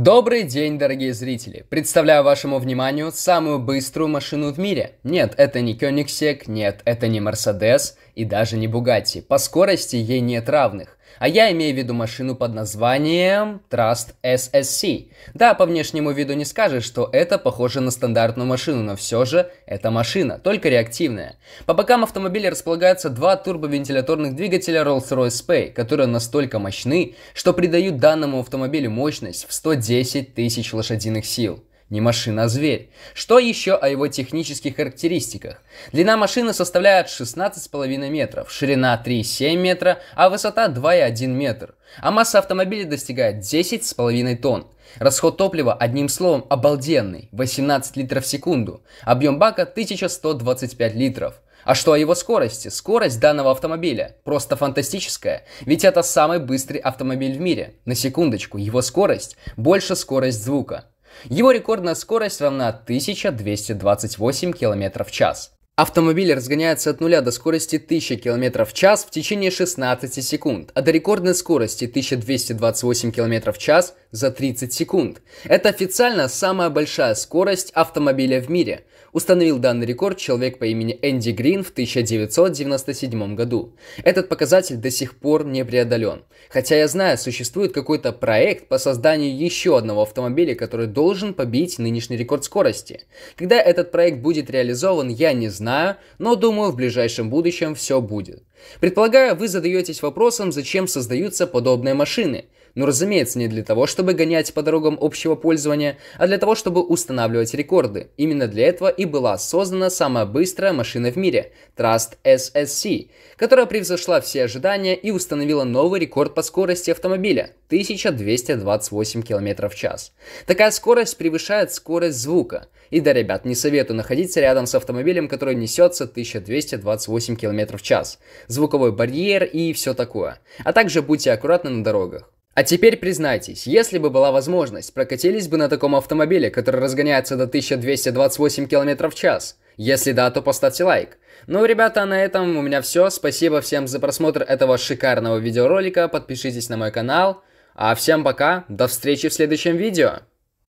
Добрый день, дорогие зрители! Представляю вашему вниманию самую быструю машину в мире. Нет, это не Koenigsegg, нет, это не Мерседес и даже не Бугатти. По скорости ей нет равных. А я имею в виду машину под названием Trust SSC. Да, по внешнему виду не скажешь, что это похоже на стандартную машину, но все же это машина, только реактивная. По бокам автомобиля располагаются два турбовентиляторных двигателя Rolls-Royce Pay, которые настолько мощны, что придают данному автомобилю мощность в 110 тысяч лошадиных сил. Не машина, а зверь. Что еще о его технических характеристиках? Длина машины составляет 16,5 метров, ширина 3,7 метра, а высота 2,1 метр. А масса автомобиля достигает 10,5 тонн. Расход топлива, одним словом, обалденный – 18 литров в секунду. Объем бака – 1125 литров. А что о его скорости? Скорость данного автомобиля просто фантастическая, ведь это самый быстрый автомобиль в мире. На секундочку, его скорость – больше скорость звука. Его рекордная скорость равна 1228 км в час. Автомобиль разгоняется от нуля до скорости 1000 км в час в течение 16 секунд, а до рекордной скорости 1228 км в час за 30 секунд. Это официально самая большая скорость автомобиля в мире. Установил данный рекорд человек по имени Энди Грин в 1997 году. Этот показатель до сих пор не преодолен. Хотя я знаю, существует какой-то проект по созданию еще одного автомобиля, который должен побить нынешний рекорд скорости. Когда этот проект будет реализован, я не знаю, но думаю, в ближайшем будущем все будет. Предполагаю, вы задаетесь вопросом, зачем создаются подобные машины. Но, ну, разумеется, не для того, чтобы гонять по дорогам общего пользования, а для того, чтобы устанавливать рекорды. Именно для этого и была создана самая быстрая машина в мире – Trust SSC, которая превзошла все ожидания и установила новый рекорд по скорости автомобиля – 1228 км в час. Такая скорость превышает скорость звука. И да, ребят, не советую находиться рядом с автомобилем, который несется 1228 км в час звуковой барьер и все такое. А также будьте аккуратны на дорогах. А теперь признайтесь, если бы была возможность, прокатились бы на таком автомобиле, который разгоняется до 1228 км в час? Если да, то поставьте лайк. Ну, ребята, на этом у меня все. Спасибо всем за просмотр этого шикарного видеоролика. Подпишитесь на мой канал. А всем пока, до встречи в следующем видео.